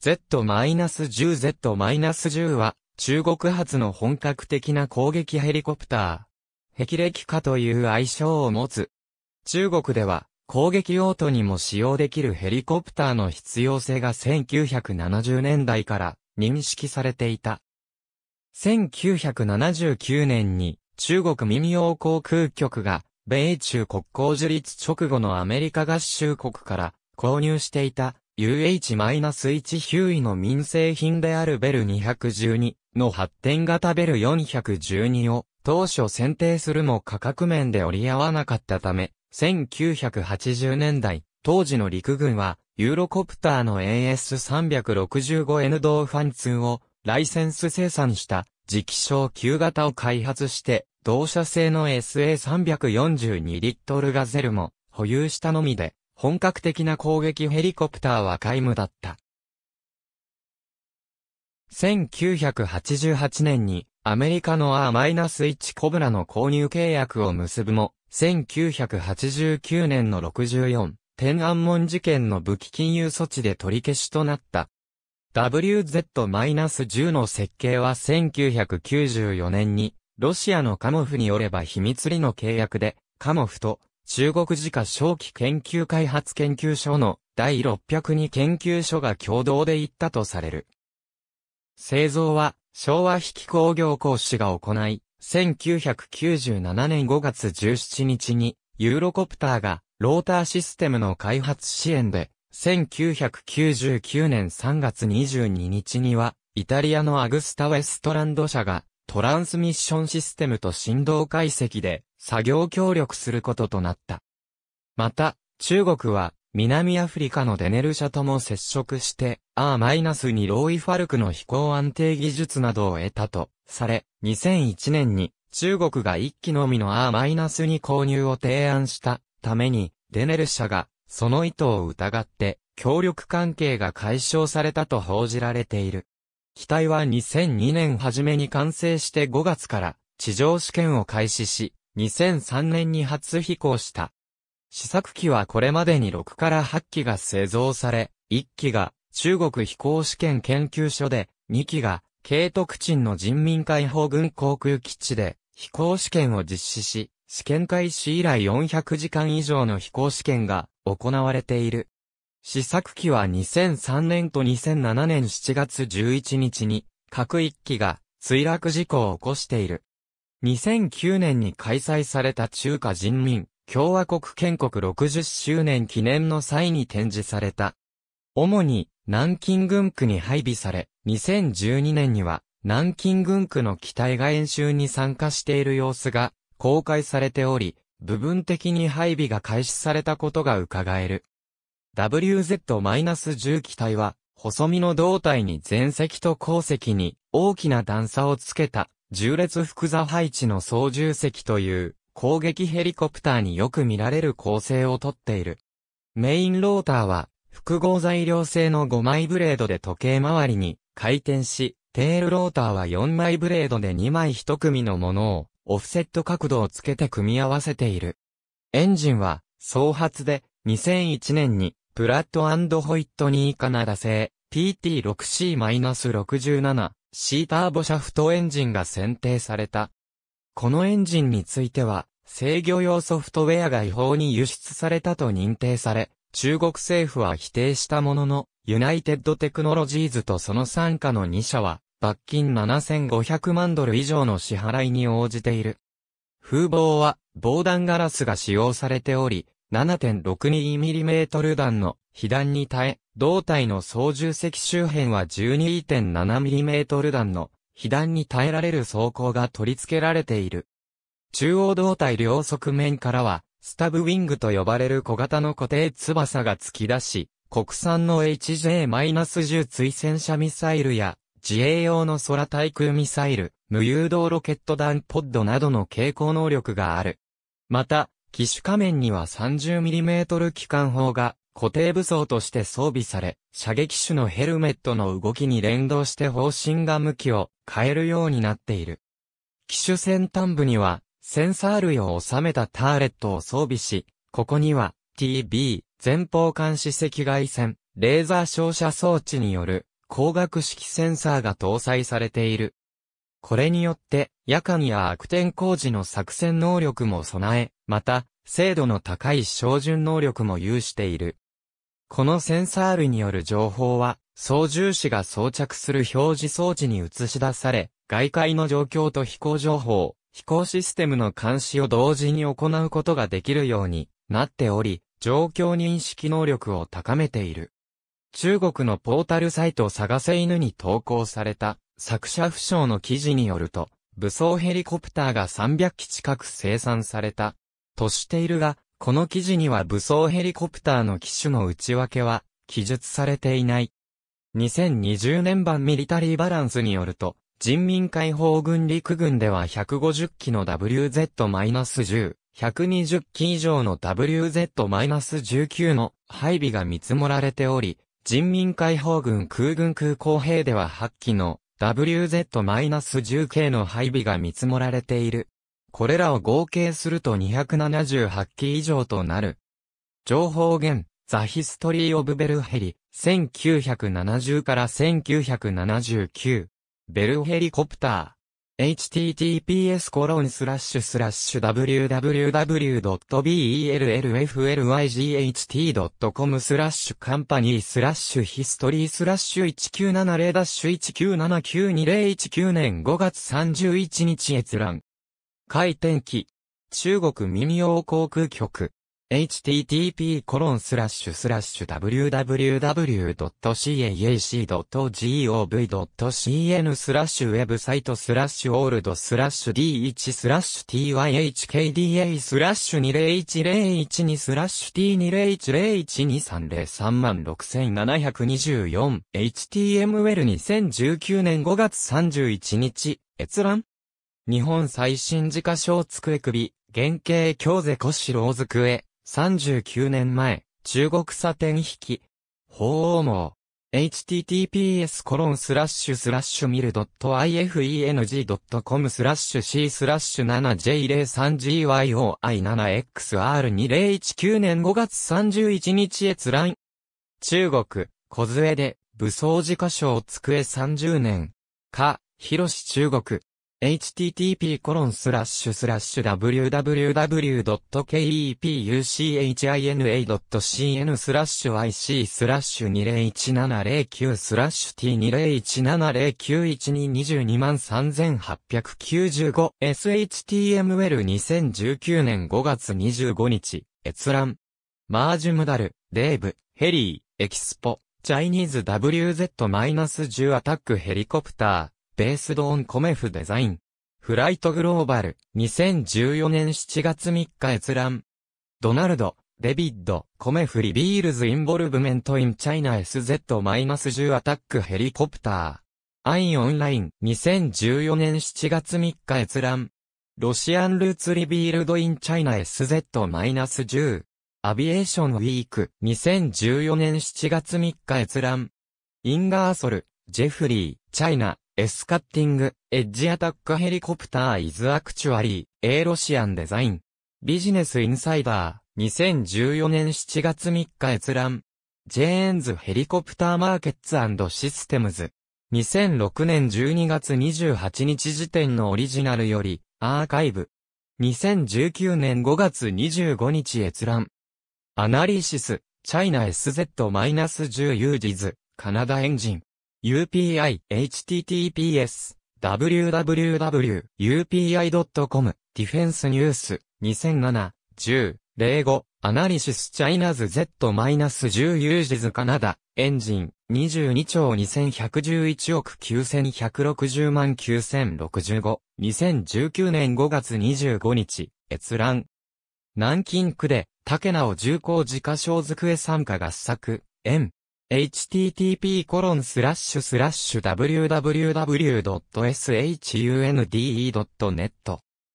Z-10Z-10 は、中国発の本格的な攻撃ヘリコプター。霹靂化という愛称を持つ。中国では、攻撃用途にも使用できるヘリコプターの必要性が1970年代から認識されていた。1979年に中国民謡航空局が米中国交樹立直後のアメリカ合衆国から購入していた UH-1 ヒューイの民生品であるベル212の発展型ベル412を当初選定するも価格面で折り合わなかったため、1980年代、当時の陸軍は、ユーロコプターの AS365N ドーファン2をライセンス生産した磁気小旧型を開発して、同社製の SA342 リットルガゼルも保有したのみで、本格的な攻撃ヘリコプターは皆無だった。1988年にアメリカの R-1 コブラの購入契約を結ぶも、1989年の64、天安門事件の武器金融措置で取り消しとなった。WZ-10 の設計は1994年に、ロシアのカモフによれば秘密裏の契約で、カモフと中国自家正規研究開発研究所の第602研究所が共同で行ったとされる。製造は昭和引き工業講師が行い、1997年5月17日にユーロコプターがローターシステムの開発支援で、1999年3月22日にはイタリアのアグスタ・ウェストランド社がトランスミッションシステムと振動解析で作業協力することとなった。また、中国は南アフリカのデネル社とも接触して R-2 ローイファルクの飛行安定技術などを得たとされ、2001年に中国が1機のみの R-2 購入を提案したために、デネル社がその意図を疑って協力関係が解消されたと報じられている。機体は2002年初めに完成して5月から地上試験を開始し、2003年に初飛行した。試作機はこれまでに6から8機が製造され、1機が中国飛行試験研究所で、2機が都区鎮の人民解放軍航空基地で飛行試験を実施し、試験開始以来400時間以上の飛行試験が行われている。試作機は2003年と2007年7月11日に、各1機が墜落事故を起こしている。2009年に開催された中華人民共和国建国60周年記念の際に展示された。主に南京軍区に配備され、2012年には南京軍区の機体が演習に参加している様子が公開されており、部分的に配備が開始されたことが伺える。WZ-10 機体は、細身の胴体に前席と後席に大きな段差をつけた重列複座配置の操縦席という攻撃ヘリコプターによく見られる構成をとっている。メインローターは複合材料製の5枚ブレードで時計回りに回転し、テールローターは4枚ブレードで2枚1組のものをオフセット角度をつけて組み合わせている。エンジンは総発で2001年にプラットホイットニーカナダ製 PT6C-67 シーターボシャフトエンジンが選定された。このエンジンについては、制御用ソフトウェアが違法に輸出されたと認定され、中国政府は否定したものの、ユナイテッドテクノロジーズとその傘下の2社は、罰金7500万ドル以上の支払いに応じている。風防は防弾ガラスが使用されており、7 6 2 m m 弾の被弾に耐え、胴体の操縦席周辺は 12.7mm 弾の被弾に耐えられる装甲が取り付けられている。中央胴体両側面からは、スタブウィングと呼ばれる小型の固定翼が突き出し、国産の HJ-10 追戦車ミサイルや、自衛用の空対空ミサイル、無誘導ロケット弾ポッドなどの傾向能力がある。また、機種仮面には 30mm 機関砲が固定武装として装備され、射撃手のヘルメットの動きに連動して方針が向きを変えるようになっている。機種先端部には、センサー類を収めたターレットを装備し、ここには TB、前方監視赤外線、レーザー照射装置による光学式センサーが搭載されている。これによって、夜間や悪天候時の作戦能力も備え、また、精度の高い照準能力も有している。このセンサー類による情報は、操縦士が装着する表示装置に映し出され、外界の状況と飛行情報、飛行システムの監視を同時に行うことができるようになっており、状況認識能力を高めている。中国のポータルサイト探せ犬に投稿された作者不詳の記事によると、武装ヘリコプターが300機近く生産された、としているが、この記事には武装ヘリコプターの機種の内訳は、記述されていない。2020年版ミリタリーバランスによると、人民解放軍陸軍では150機の WZ-10、120機以上の WZ-19 の配備が見積もられており、人民解放軍空軍空港兵では8機の WZ-10K の配備が見積もられている。これらを合計すると278機以上となる。情報源、ザ・ヒストリー・オブ・ベルヘリ、1970から1979。ベルヘリコプター。https コロンスラッシュスラッシュ www.bellflygt.com スラッシュカンパニースラッシュヒストリースラッシュ1970-19792019年5月31日閲覧。回転機。中国民謡航空局。http://www.caec.gov.cn スラッシュウェブサイトスラッシュオールドスラッシュ d1 スラッシュ tyhkda スラッシュ20101スラッシュ T2010123033624 HTML2019 年5月31日閲覧日本最新自家賞机首原型京コシローズクエ。39年前、中国サテン引き、法王網。https コロンスラッシュスラッシュミルドット ifeng.com スラッシュ c スラッシュ 7j03gyoi7xr2019 年5月31日閲覧。中国、小杖で、武装自家賞机30年。か、広し中国。http://www.kepuchina.cn スラッシュ ic スラッシュ201709スラッシュ t 2 0 1 7 0 9 1 2 2 3 8 9 5 shtml2019 年5月25日閲覧マージュムダル、デーブ、ヘリー、エキスポ、チャイニーズ WZ-10 アタックヘリコプターベースドーンコメフデザイン。フライトグローバル、2014年7月3日閲覧。ドナルド、デビッド、コメフリビールズインボルブメントインチャイナ SZ-10 アタックヘリコプター。アイオンライン、2014年7月3日閲覧。ロシアンルーツリビールドインチャイナ SZ-10。アビエーションウィーク、2014年7月3日閲覧。インガーソル、ジェフリー、チャイナ、エスカッティング、エッジアタックヘリコプターイズアクチュアリー、エーロシアンデザイン。ビジネスインサイダー、2014年7月3日閲覧。ジェーンズヘリコプターマーケッツシステムズ。2006年12月28日時点のオリジナルより、アーカイブ。2019年5月25日閲覧。アナリシス、チャイナ SZ-10 ユーィズ、カナダエンジン。UPI、https、www.upi.com、ディフェンスニュース、2007、10、05、アナリシスチャイナズ Z-10 ユージズカナダ、エンジン、22兆2111億9160万9065、2019年5月25日、閲覧。南京区で、竹名を重工自家小机参加合作、円、http://www.shunde.net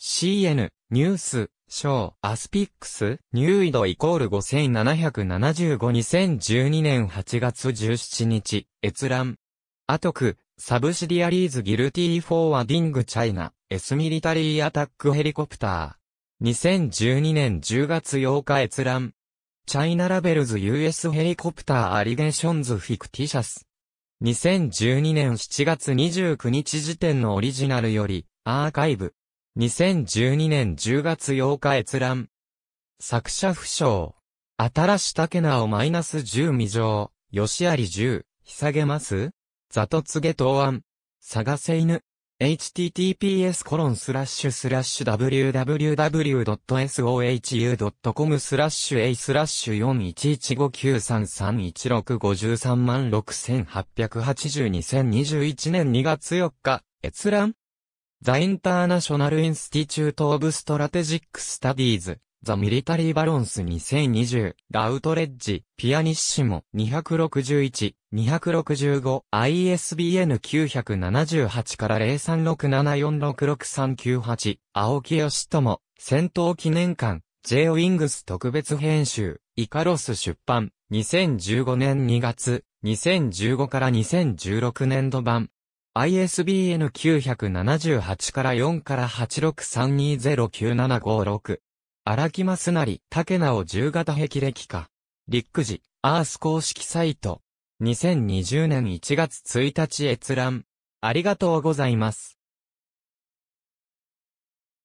cn ニュース、ショーアスピックス、入ュ度イコール57752012年8月17日、閲覧。アトク、サブシディアリーズギルティーフォーワディングチャイナ、エスミリタリーアタックヘリコプター。2012年10月8日閲覧。チャイナラベルズ US ヘリコプターアリゲーションズフィクティシャス。2012年7月29日時点のオリジナルより、アーカイブ。2012年10月8日閲覧。作者不詳。新し竹名をマイナス10未上、吉有10、ひさげますざとつげ答案。探せ犬。https://www.sohu.com スラッシュ a スラッシュ41159331653万68802021年2月4日、閲覧 The International Institute of Strategic Studies ザ・ミリタリー・バロンス2020、ラウトレッジ、ピアニッシモ、261、265、ISBN 978から0367466398、青木義友、戦闘記念館、J ウィングス特別編集、イカロス出版、2015年2月、2015から2016年度版、ISBN 978から4から86320975 6荒木ま成、竹直十型壁歴化。リックジ、アース公式サイト。2020年1月1日閲覧。ありがとうございます。